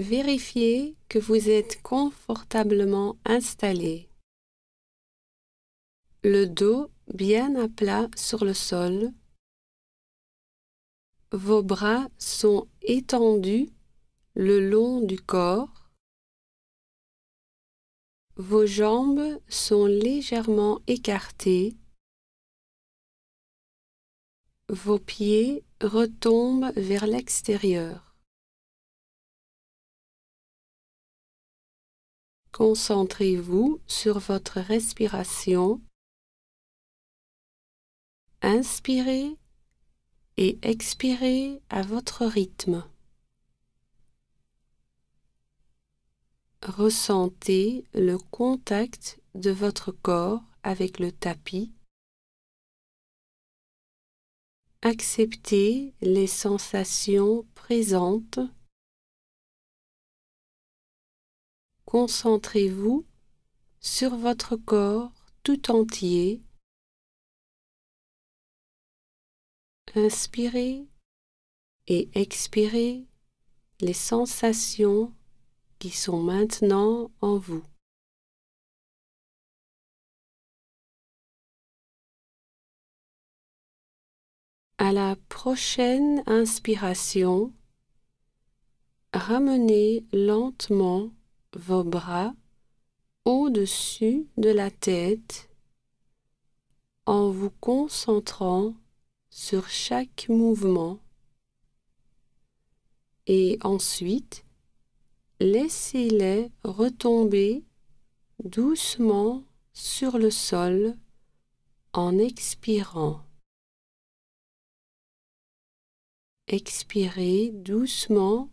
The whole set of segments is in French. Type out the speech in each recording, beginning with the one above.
Vérifiez que vous êtes confortablement installé. Le dos bien à plat sur le sol. Vos bras sont étendus le long du corps. Vos jambes sont légèrement écartées. Vos pieds retombent vers l'extérieur. Concentrez-vous sur votre respiration. Inspirez et expirez à votre rythme. Ressentez le contact de votre corps avec le tapis. Acceptez les sensations présentes Concentrez-vous sur votre corps tout entier. Inspirez et expirez les sensations qui sont maintenant en vous. À la prochaine inspiration, ramenez lentement vos bras au-dessus de la tête en vous concentrant sur chaque mouvement et ensuite laissez-les retomber doucement sur le sol en expirant. Expirez doucement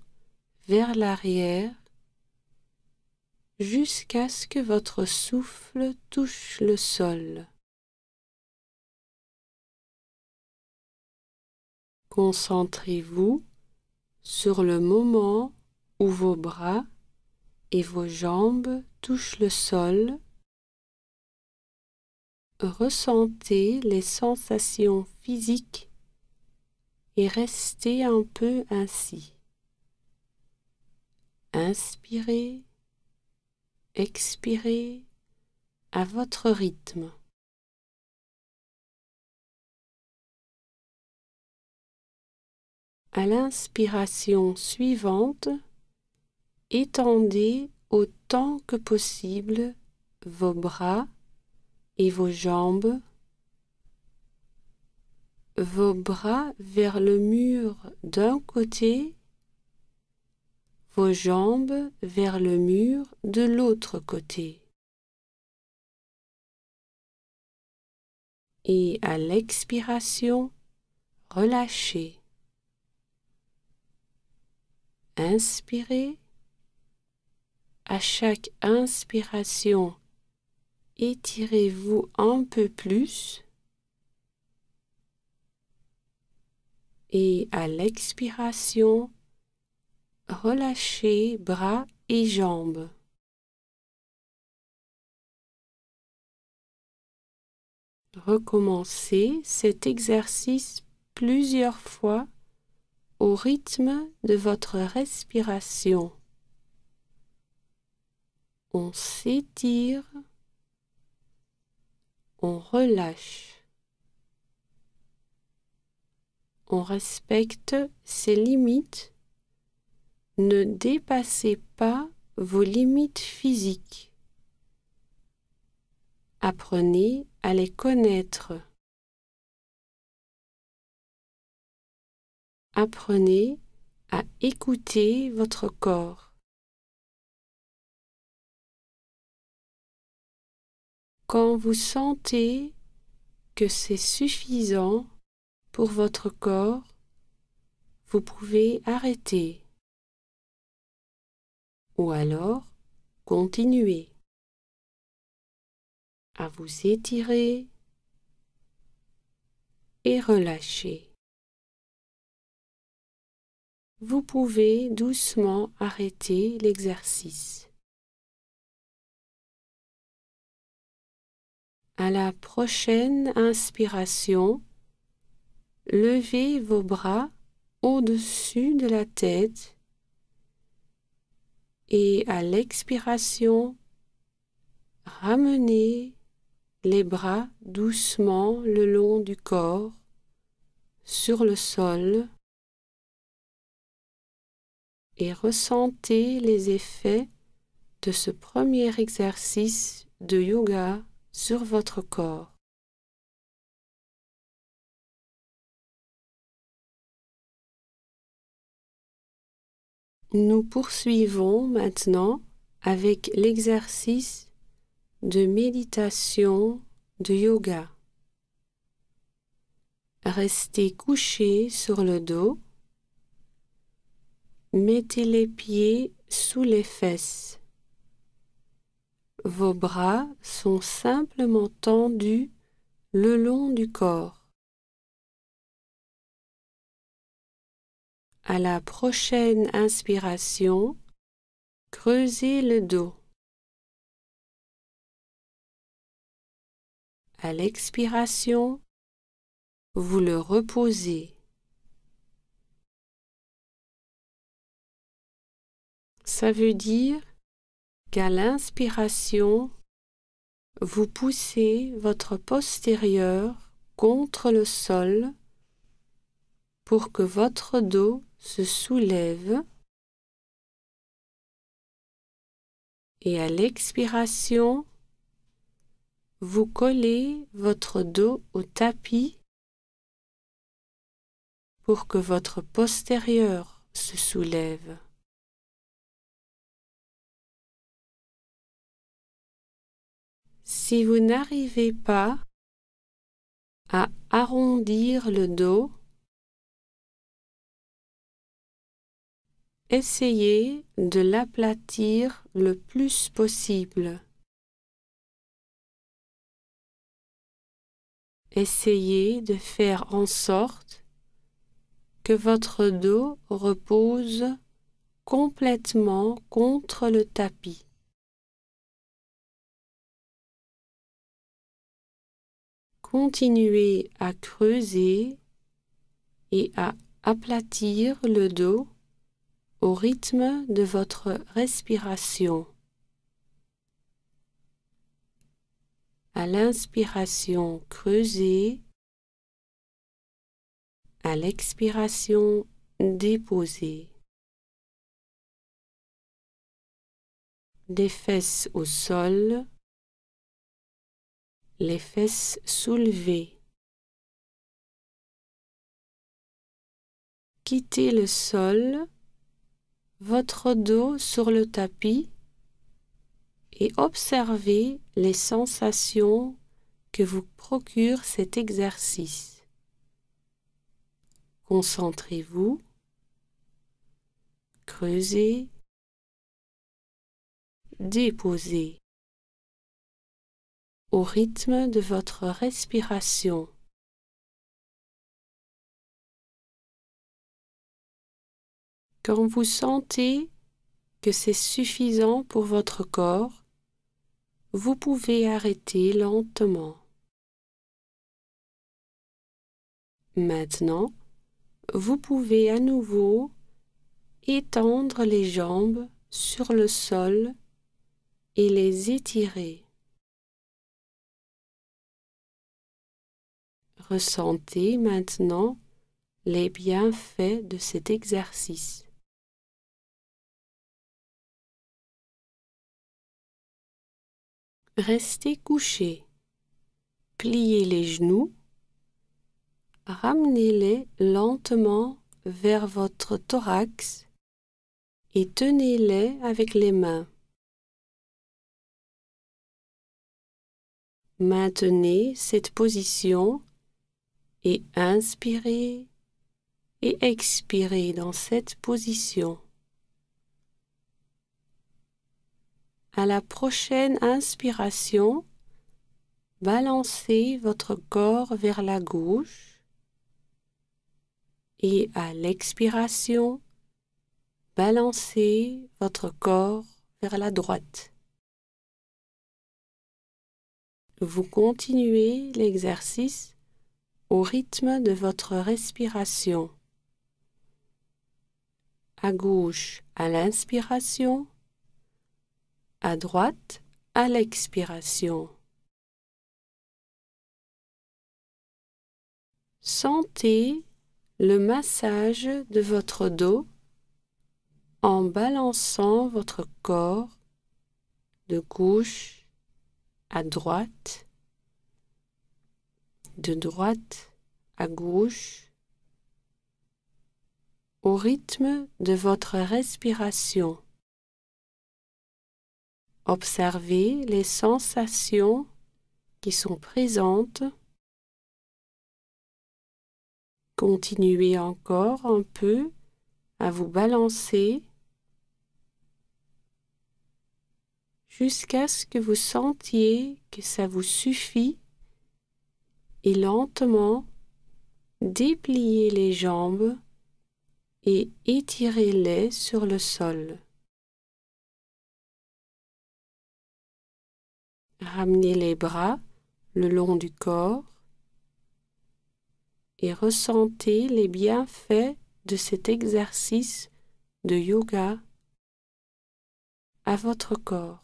vers l'arrière jusqu'à ce que votre souffle touche le sol. Concentrez-vous sur le moment où vos bras et vos jambes touchent le sol. Ressentez les sensations physiques et restez un peu ainsi. Inspirez expirez à votre rythme. À l'inspiration suivante, étendez autant que possible vos bras et vos jambes, vos bras vers le mur d'un côté jambes vers le mur de l'autre côté. Et à l'expiration, relâchez. Inspirez. À chaque inspiration, étirez-vous un peu plus. Et à l'expiration, Relâchez bras et jambes. Recommencez cet exercice plusieurs fois au rythme de votre respiration. On s'étire, on relâche. On respecte ses limites ne dépassez pas vos limites physiques. Apprenez à les connaître. Apprenez à écouter votre corps. Quand vous sentez que c'est suffisant pour votre corps, vous pouvez arrêter ou alors continuez à vous étirer et relâcher. Vous pouvez doucement arrêter l'exercice. À la prochaine inspiration, levez vos bras au-dessus de la tête et à l'expiration, ramenez les bras doucement le long du corps sur le sol et ressentez les effets de ce premier exercice de yoga sur votre corps. Nous poursuivons maintenant avec l'exercice de méditation de yoga. Restez couché sur le dos. Mettez les pieds sous les fesses. Vos bras sont simplement tendus le long du corps. À la prochaine inspiration, creusez le dos. À l'expiration, vous le reposez. Ça veut dire qu'à l'inspiration, vous poussez votre postérieur contre le sol pour que votre dos se soulève et à l'expiration, vous collez votre dos au tapis pour que votre postérieur se soulève. Si vous n'arrivez pas à arrondir le dos, Essayez de l'aplatir le plus possible. Essayez de faire en sorte que votre dos repose complètement contre le tapis. Continuez à creuser et à aplatir le dos au rythme de votre respiration. À l'inspiration, creusée. À l'expiration, déposée. Des fesses au sol, les fesses soulevées. Quittez le sol votre dos sur le tapis et observez les sensations que vous procure cet exercice. Concentrez-vous, creusez, déposez au rythme de votre respiration. Quand vous sentez que c'est suffisant pour votre corps, vous pouvez arrêter lentement. Maintenant, vous pouvez à nouveau étendre les jambes sur le sol et les étirer. Ressentez maintenant les bienfaits de cet exercice. Restez couché. pliez les genoux. Ramenez-les lentement vers votre thorax et tenez-les avec les mains. Maintenez cette position et inspirez et expirez dans cette position. À la prochaine inspiration, balancez votre corps vers la gauche et à l'expiration, balancez votre corps vers la droite. Vous continuez l'exercice au rythme de votre respiration. À gauche à l'inspiration, à droite à l'expiration. Sentez le massage de votre dos en balançant votre corps de gauche à droite, de droite à gauche, au rythme de votre respiration. Observez les sensations qui sont présentes. Continuez encore un peu à vous balancer jusqu'à ce que vous sentiez que ça vous suffit et lentement dépliez les jambes et étirez-les sur le sol. Ramenez les bras le long du corps et ressentez les bienfaits de cet exercice de yoga à votre corps.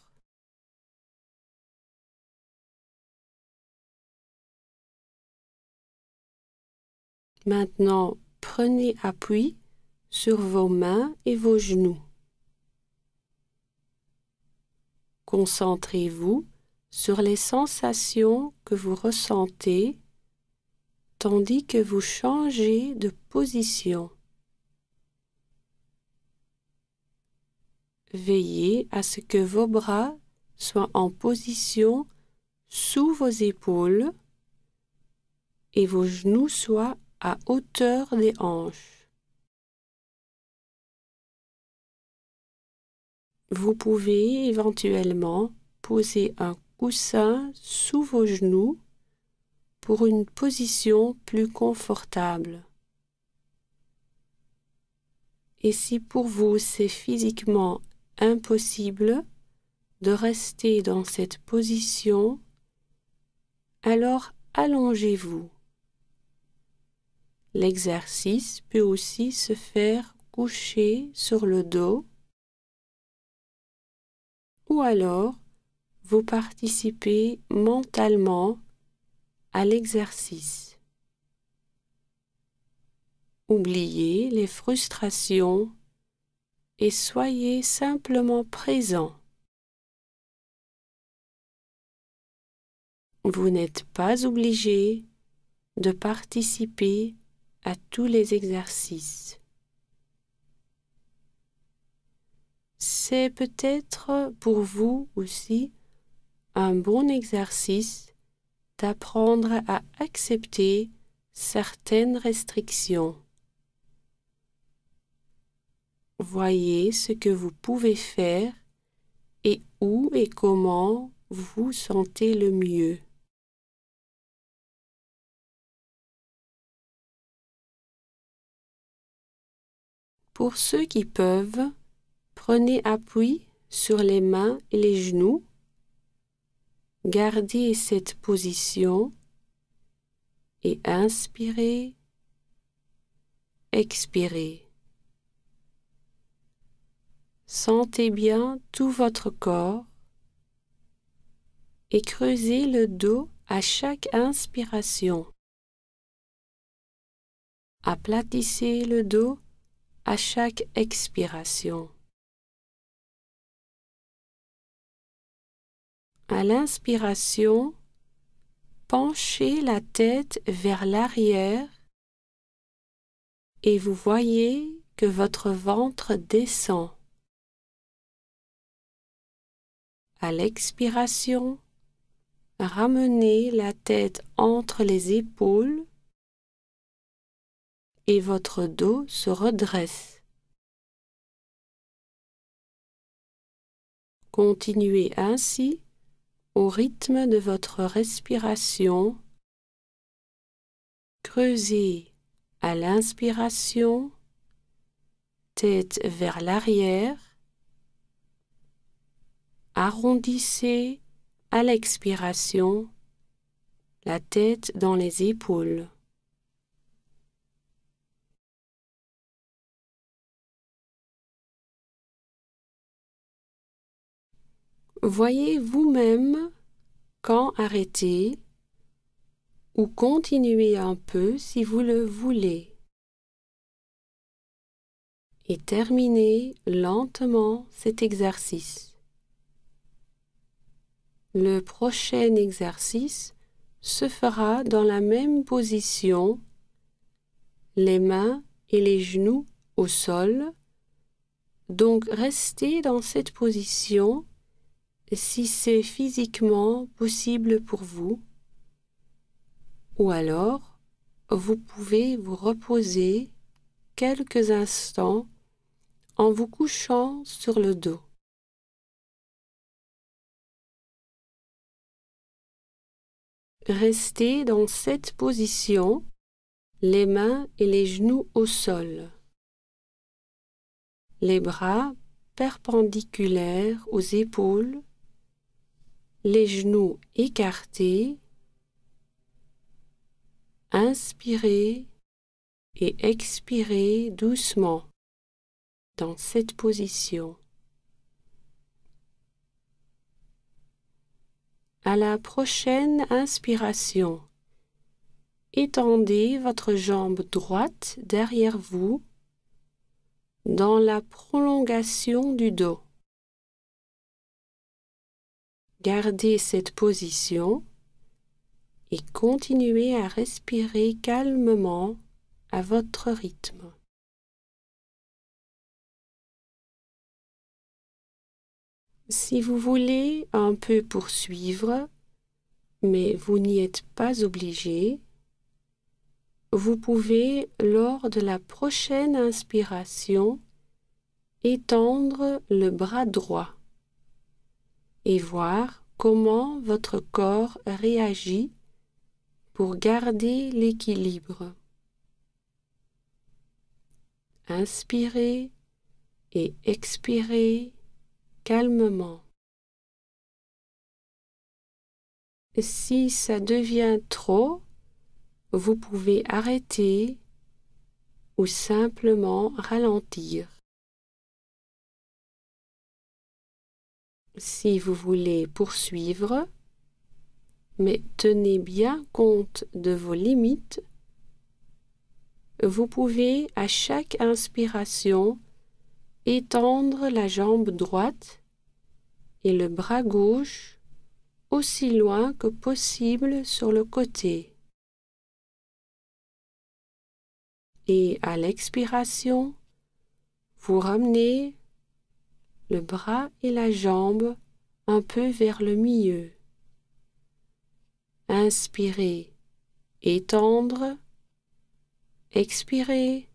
Maintenant, prenez appui sur vos mains et vos genoux. Concentrez-vous sur les sensations que vous ressentez tandis que vous changez de position. Veillez à ce que vos bras soient en position sous vos épaules et vos genoux soient à hauteur des hanches. Vous pouvez éventuellement poser un sous vos genoux pour une position plus confortable. Et si pour vous c'est physiquement impossible de rester dans cette position, alors allongez-vous. L'exercice peut aussi se faire coucher sur le dos ou alors vous participez mentalement à l'exercice. Oubliez les frustrations et soyez simplement présent. Vous n'êtes pas obligé de participer à tous les exercices. C'est peut-être pour vous aussi un bon exercice d'apprendre à accepter certaines restrictions. Voyez ce que vous pouvez faire et où et comment vous sentez le mieux. Pour ceux qui peuvent, prenez appui sur les mains et les genoux Gardez cette position et inspirez, expirez. Sentez bien tout votre corps et creusez le dos à chaque inspiration. Aplatissez le dos à chaque expiration. À l'inspiration, penchez la tête vers l'arrière et vous voyez que votre ventre descend. À l'expiration, ramenez la tête entre les épaules et votre dos se redresse. Continuez ainsi au rythme de votre respiration. Creusez à l'inspiration, tête vers l'arrière. Arrondissez à l'expiration, la tête dans les épaules. Voyez vous-même quand arrêter ou continuer un peu si vous le voulez. Et terminez lentement cet exercice. Le prochain exercice se fera dans la même position, les mains et les genoux au sol. Donc restez dans cette position si c'est physiquement possible pour vous, ou alors vous pouvez vous reposer quelques instants en vous couchant sur le dos. Restez dans cette position, les mains et les genoux au sol, les bras perpendiculaires aux épaules les genoux écartés, inspirez et expirez doucement dans cette position. À la prochaine inspiration, étendez votre jambe droite derrière vous dans la prolongation du dos. Gardez cette position et continuez à respirer calmement à votre rythme. Si vous voulez un peu poursuivre, mais vous n'y êtes pas obligé, vous pouvez, lors de la prochaine inspiration, étendre le bras droit et voir comment votre corps réagit pour garder l'équilibre. Inspirez et expirez calmement. Si ça devient trop, vous pouvez arrêter ou simplement ralentir. si vous voulez poursuivre, mais tenez bien compte de vos limites. Vous pouvez à chaque inspiration étendre la jambe droite et le bras gauche aussi loin que possible sur le côté. Et à l'expiration, vous ramenez bras et la jambe un peu vers le milieu. Inspirez, étendre, expirez,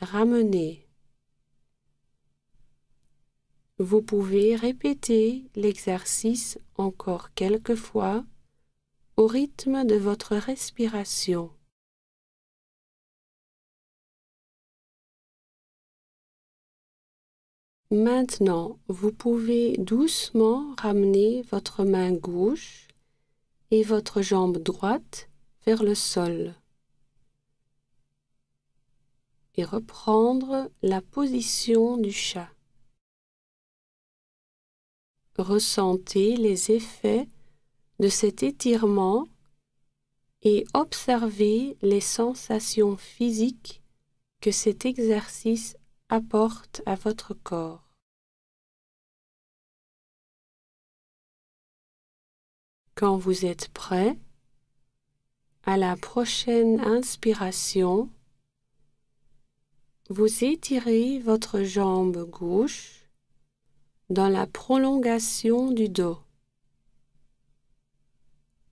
ramener. Vous pouvez répéter l'exercice encore quelques fois au rythme de votre respiration. Maintenant, vous pouvez doucement ramener votre main gauche et votre jambe droite vers le sol et reprendre la position du chat. Ressentez les effets de cet étirement et observez les sensations physiques que cet exercice apporte à votre corps. Quand vous êtes prêt, à la prochaine inspiration, vous étirez votre jambe gauche dans la prolongation du dos.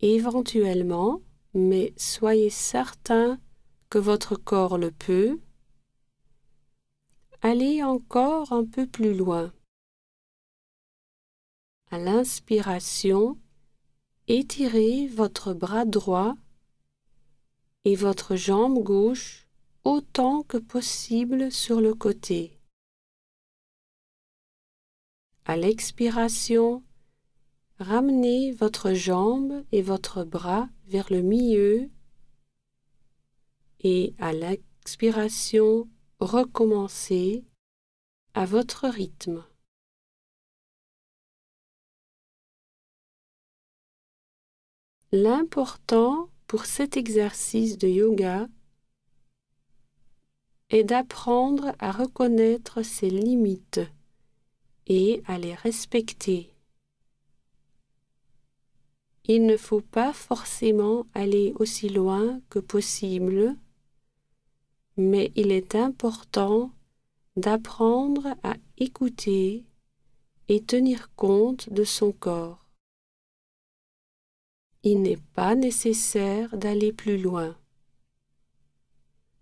Éventuellement, mais soyez certain que votre corps le peut, allez encore un peu plus loin. À l'inspiration, étirez votre bras droit et votre jambe gauche autant que possible sur le côté. À l'expiration, ramenez votre jambe et votre bras vers le milieu et à l'expiration, recommencez à votre rythme. L'important pour cet exercice de yoga est d'apprendre à reconnaître ses limites et à les respecter. Il ne faut pas forcément aller aussi loin que possible, mais il est important d'apprendre à écouter et tenir compte de son corps il n'est pas nécessaire d'aller plus loin,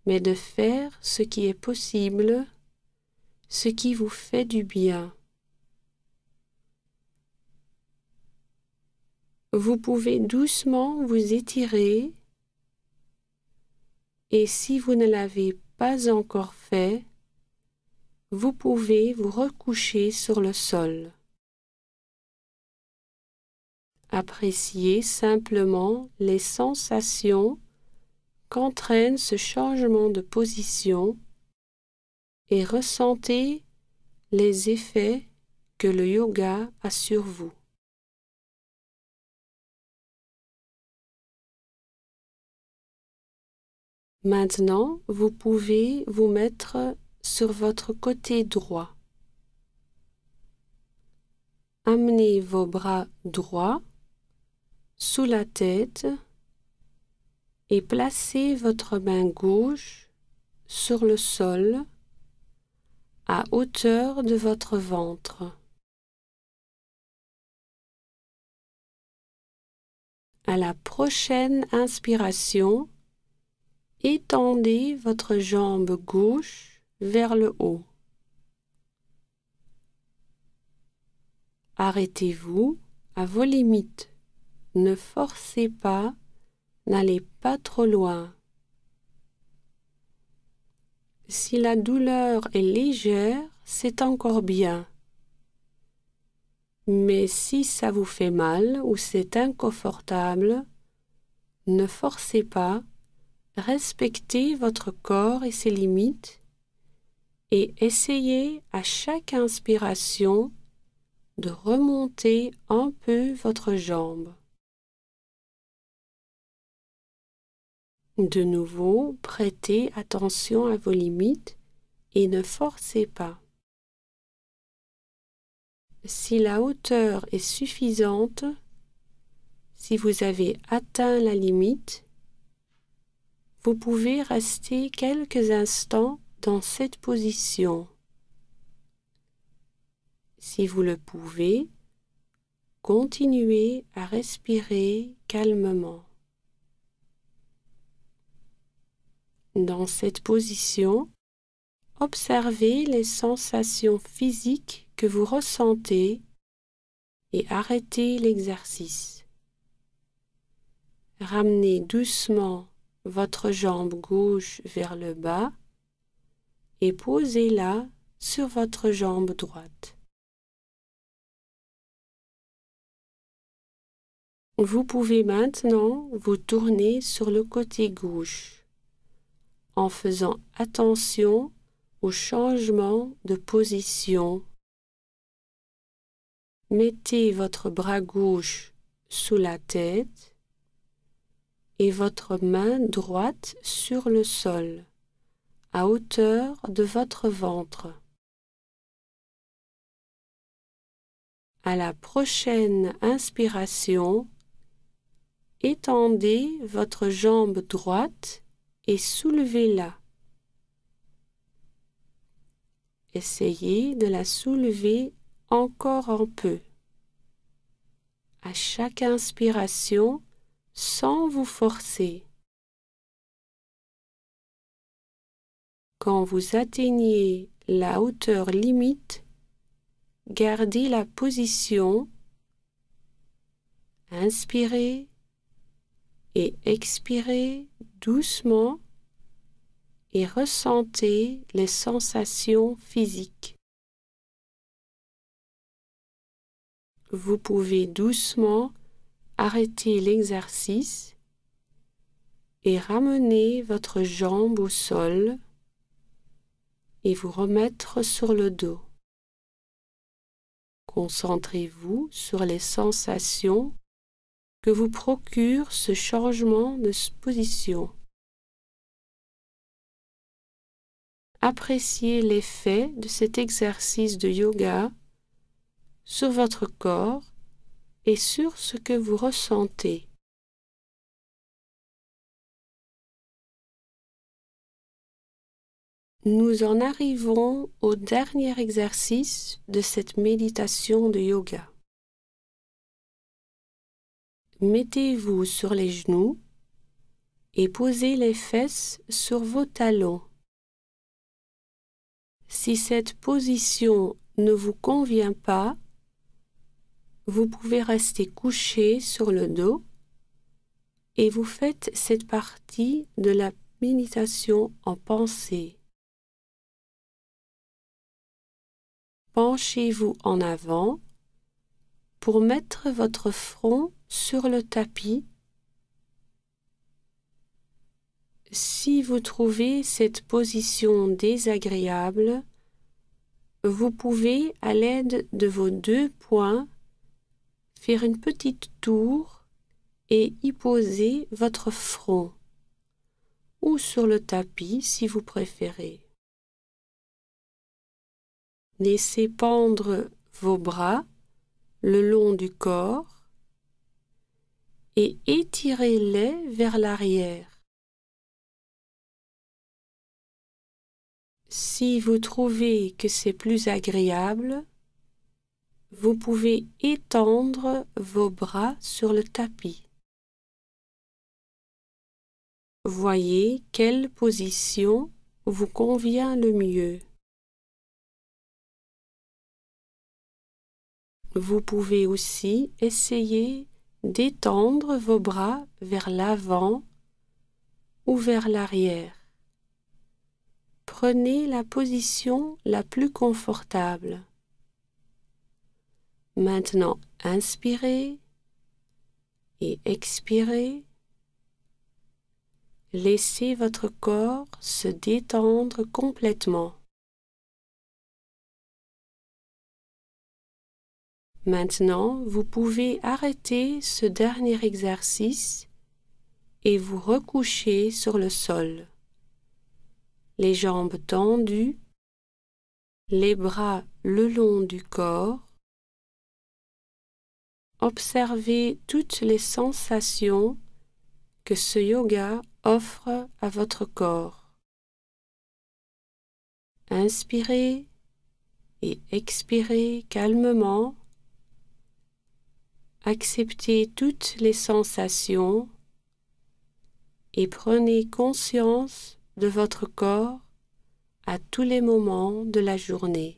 mais de faire ce qui est possible, ce qui vous fait du bien. Vous pouvez doucement vous étirer et si vous ne l'avez pas encore fait, vous pouvez vous recoucher sur le sol. Appréciez simplement les sensations qu'entraîne ce changement de position et ressentez les effets que le yoga a sur vous. Maintenant, vous pouvez vous mettre sur votre côté droit. Amenez vos bras droits sous la tête et placez votre main gauche sur le sol à hauteur de votre ventre. À la prochaine inspiration, étendez votre jambe gauche vers le haut. Arrêtez-vous à vos limites ne forcez pas, n'allez pas trop loin. Si la douleur est légère, c'est encore bien. Mais si ça vous fait mal ou c'est inconfortable, ne forcez pas, respectez votre corps et ses limites et essayez à chaque inspiration de remonter un peu votre jambe. De nouveau, prêtez attention à vos limites et ne forcez pas. Si la hauteur est suffisante, si vous avez atteint la limite, vous pouvez rester quelques instants dans cette position. Si vous le pouvez, continuez à respirer calmement. Dans cette position, observez les sensations physiques que vous ressentez et arrêtez l'exercice. Ramenez doucement votre jambe gauche vers le bas et posez-la sur votre jambe droite. Vous pouvez maintenant vous tourner sur le côté gauche en faisant attention au changement de position. Mettez votre bras gauche sous la tête et votre main droite sur le sol, à hauteur de votre ventre. À la prochaine inspiration, étendez votre jambe droite et soulevez-la. Essayez de la soulever encore un peu. À chaque inspiration, sans vous forcer. Quand vous atteignez la hauteur limite, gardez la position, inspirez et expirez doucement et ressentez les sensations physiques. Vous pouvez doucement arrêter l'exercice et ramener votre jambe au sol et vous remettre sur le dos. Concentrez-vous sur les sensations que vous procure ce changement de position. Appréciez l'effet de cet exercice de yoga sur votre corps et sur ce que vous ressentez. Nous en arrivons au dernier exercice de cette méditation de yoga. Mettez-vous sur les genoux et posez les fesses sur vos talons. Si cette position ne vous convient pas, vous pouvez rester couché sur le dos et vous faites cette partie de la méditation en pensée. Penchez-vous en avant pour mettre votre front sur le tapis. Si vous trouvez cette position désagréable, vous pouvez, à l'aide de vos deux poings, faire une petite tour et y poser votre front, ou sur le tapis si vous préférez. Laissez pendre vos bras le long du corps et étirez-les vers l'arrière. Si vous trouvez que c'est plus agréable, vous pouvez étendre vos bras sur le tapis. Voyez quelle position vous convient le mieux. Vous pouvez aussi essayer d'étendre vos bras vers l'avant ou vers l'arrière. Prenez la position la plus confortable. Maintenant, inspirez et expirez. Laissez votre corps se détendre complètement. Maintenant, vous pouvez arrêter ce dernier exercice et vous recoucher sur le sol. Les jambes tendues, les bras le long du corps. Observez toutes les sensations que ce yoga offre à votre corps. Inspirez et expirez calmement acceptez toutes les sensations et prenez conscience de votre corps à tous les moments de la journée.